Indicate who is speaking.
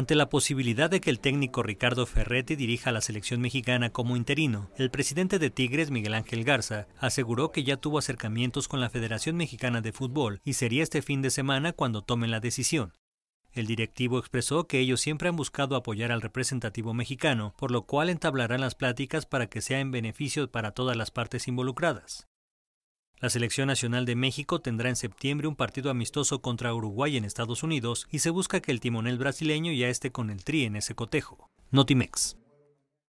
Speaker 1: Ante la posibilidad de que el técnico Ricardo Ferretti dirija a la selección mexicana como interino, el presidente de Tigres, Miguel Ángel Garza, aseguró que ya tuvo acercamientos con la Federación Mexicana de Fútbol y sería este fin de semana cuando tomen la decisión. El directivo expresó que ellos siempre han buscado apoyar al representativo mexicano, por lo cual entablarán las pláticas para que sea en beneficio para todas las partes involucradas. La selección nacional de México tendrá en septiembre un partido amistoso contra Uruguay en Estados Unidos y se busca que el timonel brasileño ya esté con el tri en ese cotejo. Notimex.